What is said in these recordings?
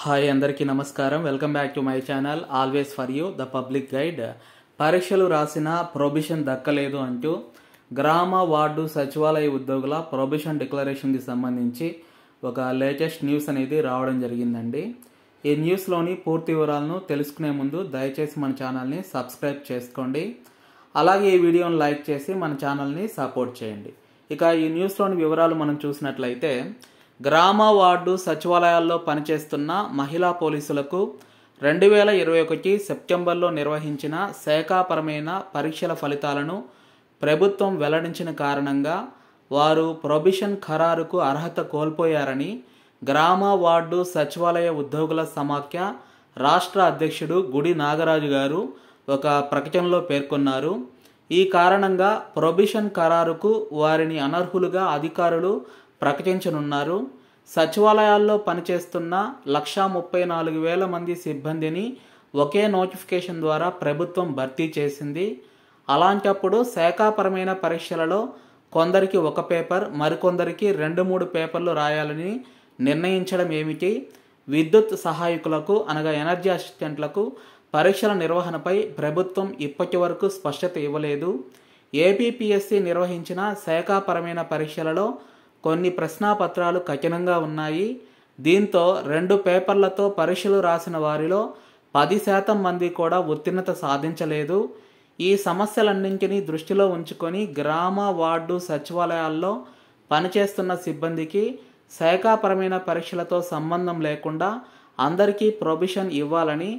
hi అందరికీ నమస్కారం welcome back to my channel always for you the public guide పరీక్షలు రాసిన ప్రొబిషన్ దక్కలేదు అంటూ గ్రామ వార్డు సచివాలయ ఉద్యోగుల ప్రొబిషన్ డిక్లరేషన్కి సంబంధించి ఒక లేటెస్ట్ న్యూస్ అనేది రావడం జరిగిందండి ఈ న్యూస్లోని పూర్తి వివరాలను తెలుసుకునే ముందు దయచేసి మన ఛానల్ని సబ్స్క్రైబ్ చేసుకోండి అలాగే ఈ వీడియోను లైక్ చేసి మన ఛానల్ని సపోర్ట్ చేయండి ఇక ఈ న్యూస్లోని వివరాలు మనం చూసినట్లయితే గ్రామ వార్డు సచివాలయాల్లో పనిచేస్తున్న మహిళా పోలీసులకు రెండు వేల ఇరవై ఒకటి సెప్టెంబర్లో నిర్వహించిన శాఖాపరమైన పరీక్షల ఫలితాలను ప్రభుత్వం వెల్లడించిన కారణంగా వారు ప్రొబిషన్ ఖరారుకు అర్హత కోల్పోయారని గ్రామ వార్డు సచివాలయ ఉద్యోగుల సమాఖ్య రాష్ట్ర అధ్యక్షుడు గుడి నాగరాజు గారు ఒక ప్రకటనలో పేర్కొన్నారు ఈ కారణంగా ప్రొబిషన్ ఖరారుకు వారిని అనర్హులుగా అధికారులు ప్రకటించనున్నారు సచివాలయాల్లో పనిచేస్తున్న లక్షా ముప్పై నాలుగు వేల మంది సిబ్బందిని ఒకే నోటిఫికేషన్ ద్వారా ప్రభుత్వం భర్తీ చేసింది అలాంటప్పుడు శాఖాపరమైన పరీక్షలలో కొందరికి ఒక పేపర్ మరికొందరికి రెండు మూడు పేపర్లు రాయాలని నిర్ణయించడం ఏమిటి విద్యుత్ సహాయకులకు అనగా ఎనర్జీ అసిస్టెంట్లకు పరీక్షల నిర్వహణపై ప్రభుత్వం ఇప్పటి వరకు స్పష్టత ఇవ్వలేదు ఏపీపీఎస్సీ నిర్వహించిన శాఖాపరమైన పరీక్షలలో కొన్ని ప్రశ్నాపత్రాలు కఠినంగా ఉన్నాయి దీంతో రెండు పేపర్లతో పరీక్షలు రాసిన వారిలో పది శాతం మంది కూడా ఉత్తీర్ణత సాధించలేదు ఈ సమస్యలన్నింటినీ దృష్టిలో ఉంచుకొని గ్రామ వార్డు సచివాలయాల్లో పనిచేస్తున్న సిబ్బందికి శాఖాపరమైన పరీక్షలతో సంబంధం లేకుండా అందరికీ ప్రొబిషన్ ఇవ్వాలని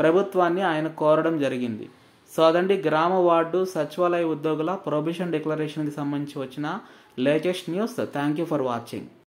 ప్రభుత్వాన్ని ఆయన కోరడం జరిగింది సో అదండి గ్రామ వార్డు సచివాలయ ఉద్యోగుల ప్రొబిషన్ డిక్లరేషన్కి సంబంధించి వచ్చిన latest news thank you for watching